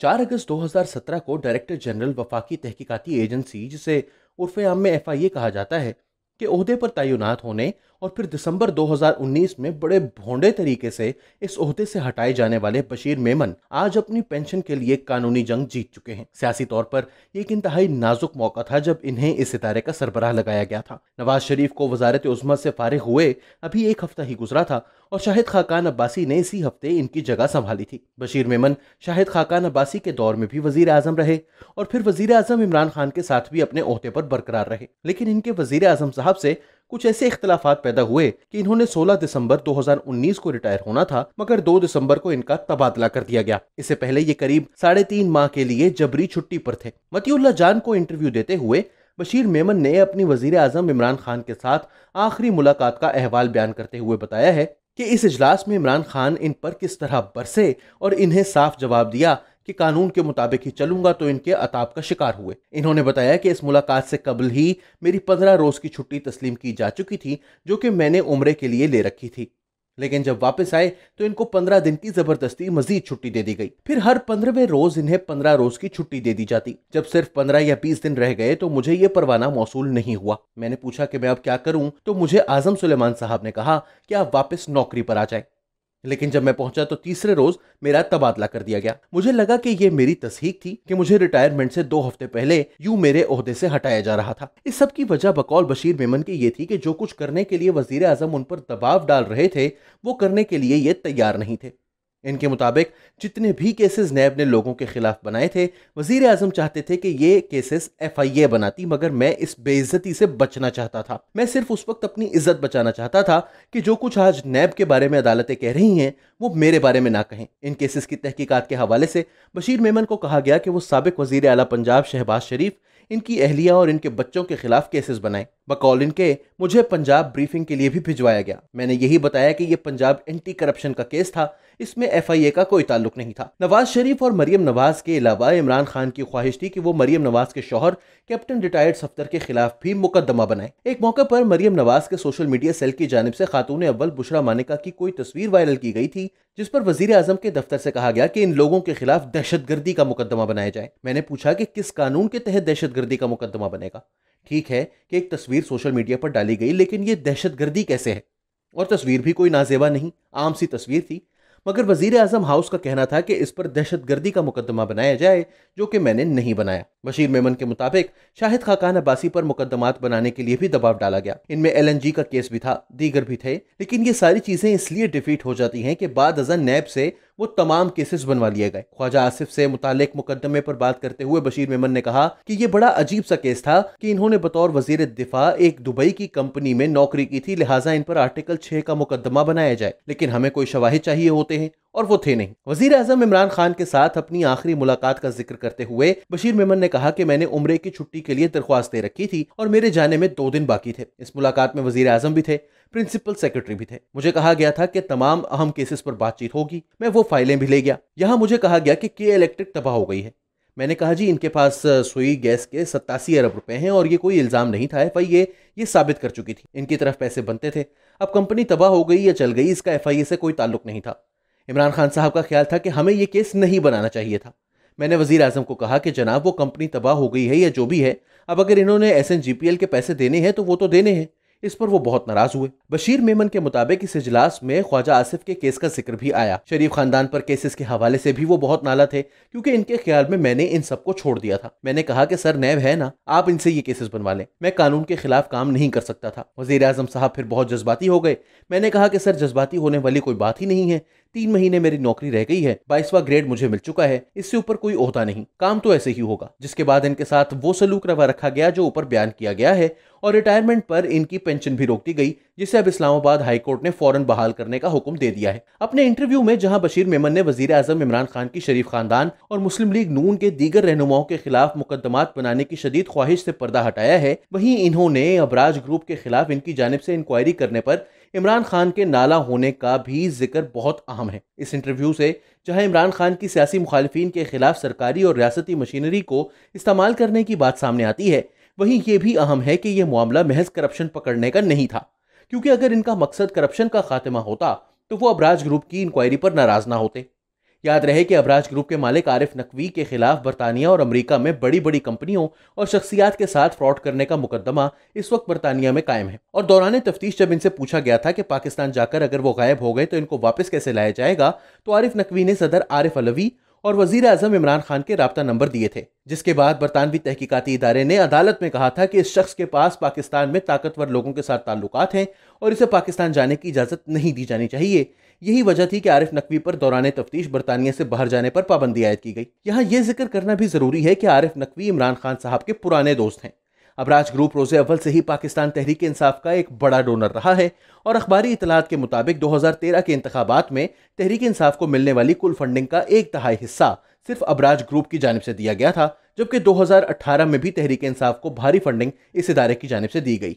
4 अगस्त 2017 को director general वफाकी तहकीकती agency जिसे उर्फ आम में एफ कहा जाता है के अहदे पर तैनात होने और फिर दिसंबर 2019 में बड़े भोंडे तरीके से इस ओहदे से हटाए जाने वाले बशीर मेमन आज अपनी पेंशन के लिए कानूनी जंग जीत चुके हैं सियासी तौर पर यह एक इंतहाई नाजुक मौका था जब इन्हें इस सितारे का सरबराह लगाया गया था नवाज शरीफ को वजारत उजमत से फारिग हुए अभी एक हफ्ता ही गुजरा था और शाहिद खाकान अब्बासी ने इसी हफ्ते इनकी जगह संभाली थी बशीर मेमन शाहिद खाकान अब्बासी के दौर में भी वजीर आजम रहे और फिर वजीर आजम इमरान खान के साथ भी अपने ओहदे पर बरकरार रहे लेकिन इनके वजीर आजम साहब से कुछ ऐसे इख्तलाफा पैदा हुए कि इन्होंने 16 दिसंबर 2019 को रिटायर होना था मगर 2 दिसंबर को इनका तबादला कर दिया गया इससे पहले ये करीब साढ़े तीन माह के लिए जबरी छुट्टी पर थे मतियुल्ला जान को इंटरव्यू देते हुए बशीर मेमन ने अपनी वजीर आजम इमरान खान के साथ आखिरी मुलाकात का अहवाल बयान करते हुए बताया है कि इस इजलास में इमरान खान इन पर किस तरह बरसे और इन्हें साफ जवाब दिया कि कानून के मुताबिक ही चलूंगा तो इनके अताप का शिकार हुए इन्होंने बताया कि इस मुलाकात से कबल ही मेरी पंद्रह रोज की छुट्टी तस्लीम की जा चुकी थी जो कि मैंने उम्र के लिए ले रखी थी लेकिन जब वापस आए तो इनको पंद्रह दिन की जबरदस्ती मजीद छुट्टी दे दी गई फिर हर पंद्रहवें रोज इन्हें पंद्रह रोज की छुट्टी दे दी जाती जब सिर्फ पंद्रह या बीस दिन रह गए तो मुझे ये परवाना मौसू नहीं हुआ मैंने पूछा कि मैं अब क्या करूं तो मुझे आजम सुलेमान साहब ने कहा कि आप वापस नौकरी पर आ जाए लेकिन जब मैं पहुंचा तो तीसरे रोज मेरा तबादला कर दिया गया मुझे लगा कि ये मेरी तस्हीक थी कि मुझे रिटायरमेंट से दो हफ्ते पहले यू मेरे ओहदे से हटाया जा रहा था इस सब की वजह बकौल बशीर मेमन की ये थी कि जो कुछ करने के लिए वजीर आजम उन पर दबाव डाल रहे थे वो करने के लिए ये तैयार नहीं थे इनके मुताबिक जितने भी केसेस नैब ने लोगों के खिलाफ बनाए थे वजीर आजम चाहते थे कि ये केसेस एफ आई ए बनाती मगर मैं इस बेइज्जती से बचना चाहता था मैं सिर्फ उस वक्त अपनी इज्जत बचाना चाहता था कि जो कुछ आज नैब के बारे में अदालतें कह रही हैं वो मेरे बारे में ना कहें इन केसेस की तहकीकत के हवाले से बशीर मेमन को कहा गया कि वो सबक वजीर अला पंजाब शहबाज शरीफ इनकी अहलिया और इनके बच्चों के खिलाफ केसेस बनाएं बकौलिन के मुझे पंजाब ब्रीफिंग के लिए भी भिजवाया गया मैंने यही बताया कि ये पंजाब एंटी करप्शन का केस था इसमें ए का कोई ताल्लुक नहीं था नवाज शरीफ और मरियम नवाज के अलावा इमरान खान की ख्वाहिश थी कि वो मरियम नवाज के शोहर कैप्टन रिटायर्ड सफ्तर के खिलाफ भी मुकदमा बनाए एक मौके पर मरियम नवाज के सोशल मीडिया सेल की जानब से खातून अव्वल बुशरा मानिका की कोई तस्वीर वायरल की गई थी जिस पर वजीर आजम के दफ्तर से कहा गया कि इन लोगों के खिलाफ दहशत गर्दी का मुकदमा बनाया जाए मैंने पूछा कि किस कानून के तहत दहशत गर्दी का मुकदमा बनेगा ठीक है कि एक तस्वीर सोशल मीडिया पर डाली गई लेकिन ये दहशतगर्दी कैसे है और तस्वीर भी कोई नाजेबा नहीं आम सी तस्वीर थी मगर वजीर अजम हाउस का कहना था कि इस पर दहशतगर्दी का मुकदमा बनाया जाए जो कि मैंने नहीं बनाया बशीर मेमन के मुताबिक शाहिद खाकान अब्बासी पर मुकदमात बनाने के लिए भी दबाव डाला गया इनमें एल का केस भी था दीगर भी थे लेकिन ये सारी चीज़ें इसलिए डिफीट हो जाती हैं कि बाद अजन नैब से वो तमाम केसेस बनवा लिए गए ख्वाजा आसिफ से मुतालिक मुकदमे पर बात करते हुए बशीर मेमन ने कहा कि ये बड़ा अजीब सा केस था कि इन्होंने बतौर वजीर दिफा एक दुबई की कंपनी में नौकरी की थी लिहाजा इन पर आर्टिकल छह का मुकदमा बनाया जाए लेकिन हमें कोई शवाहिद चाहिए होते हैं और वो थे नहीं वजीर अजम इमरान खान के साथ अपनी आखिरी मुलाकात का जिक्र करते हुए बशीर मेमन ने कहा कि मैंने उम्र की छुट्टी के लिए दरख्वास्त दे रखी थी और मेरे जाने में दो दिन बाकी थे इस मुलाकात में वजीर अजम भी थे प्रिंसिपल सेक्रेटरी भी थे मुझे कहा गया था कि तमाम अहम केसेस पर बातचीत होगी मैं वो फाइलें भी ले गया यहाँ मुझे कहा गया कि के इलेक्ट्रिक तबाह हो गई है मैंने कहा जी इनके पास सुई गैस के सत्तासी अरब रुपए हैं और ये कोई इल्ज़ाम नहीं था एफ ये ये साबित कर चुकी थी इनकी तरफ पैसे बनते थे अब कंपनी तबाह हो गई या चल गई इसका एफ से कोई ताल्लुक नहीं था इमरान खान साहब का ख्याल था कि हमें ये केस नहीं बनाना चाहिए था मैंने वजीर आजम को कहा कि जनाब वो कंपनी तबाह हो गई है या जो भी है अब अगर इन्होंने एस के पैसे देने हैं तो वो तो देने हैं इस पर वो बहुत नाराज हुए बशीर मेमन के मुताबिक इस इजलास में ख्वाजा आसिफ के केस का जिक्र भी आया शरीफ खानदान पर केसेस के हवाले से भी वो बहुत नाला थे क्योंकि इनके ख्याल में मैंने इन सबको छोड़ दिया था मैंने कहा कि सर नैब है ना आप इनसे ये केसेस बनवा लें मैं कानून के खिलाफ काम नहीं कर सकता था वजीर आजम साहब फिर बहुत जज्बाती हो गए मैंने कहा कि सर जज्बाती होने वाली कोई बात ही नहीं है तीन महीने मेरी नौकरी रह गई है बाईसवा ग्रेड मुझे मिल चुका है इससे ऊपर कोई ओहदा नहीं काम तो ऐसे ही होगा जिसके बाद इनके साथ वो सलूक रवा रखा गया जो ऊपर बयान किया गया है और रिटायरमेंट पर इनकी पेंशन भी रोक दी गई जिसे अब इस्लामाबाद हाईकोर्ट ने फौरन बहाल करने का हुक्म दे दिया है अपने इंटरव्यू में जहां बशीर मेमन ने वजीर आज़म इमरान खान की शरीफ खानदान और मुस्लिम लीग नून के दीगर रहनुमाओं के खिलाफ मुकदमात बनाने की शदीद ख्वाहिश से पर्दा हटाया है वहीं इन्होंने अबराज ग्रुप के खिलाफ इनकी जानब से इंक्वायरी करने पर इमरान खान के नाला होने का भी जिक्र बहुत अहम है इस इंटरव्यू से जहां इमरान खान की सियासी मुखालफन के खिलाफ सरकारी और रियासती मशीनरी को इस्तेमाल करने की बात सामने आती है वहीं यह भी अहम है कि यह मामला महज करप्शन पकड़ने का नहीं था क्योंकि अगर इनका मकसद करप्शन का खात्मा होता तो वो अब ग्रुप की इंक्वायरी पर नाराज ना होते याद रहे कि अबराज ग्रुप के मालिक आरिफ नकवी के खिलाफ बरतानिया और अमेरिका में बड़ी बड़ी कंपनियों और शख्सियात के साथ फ्रॉड करने का मुकदमा इस वक्त बरतानिया में कायम है और दौरान तफ्तीश जब इनसे पूछा गया था कि पाकिस्तान जाकर अगर वो गायब हो गए तो इनको वापस कैसे लाया जाएगा तो आरिफ नकवी ने सदर आरिफ अलवी और वजीर अजम इमरान खान के रबता नंबर दिए थे जिसके बाद बरतानवी तहकीकती इदारे ने अदालत में कहा था कि इस शख्स के पास पाकिस्तान में ताकतवर लोगों के साथ ताल्लुक हैं और इसे पाकिस्तान जाने की इजाज़त नहीं दी जानी चाहिए यही वजह थी कि आरिफ नकवी पर दौरान तफ्तीश बरतानिया से बाहर जाने पर पाबंदी आयद की गई यहाँ ये जिक्र करना भी ज़रूरी है कि आरिफ नकवी इमरान खान साहब के पुराने दोस्त हैं अबराज ग्रुप रोज़े अव्वल से ही पाकिस्तान तहरीक इंसाफ का एक बड़ा डोनर रहा है और अखबारी इतलात के मुताबिक 2013 के इंतबात में तहरीक इंसाफ को मिलने वाली कुल फंडिंग का एक तहाई हिस्सा सिर्फ अबराज ग्रुप की जानब से दिया गया था जबकि 2018 में भी तहरीक इंसाफ को भारी फंडिंग इस इदारे की जानब से दी गई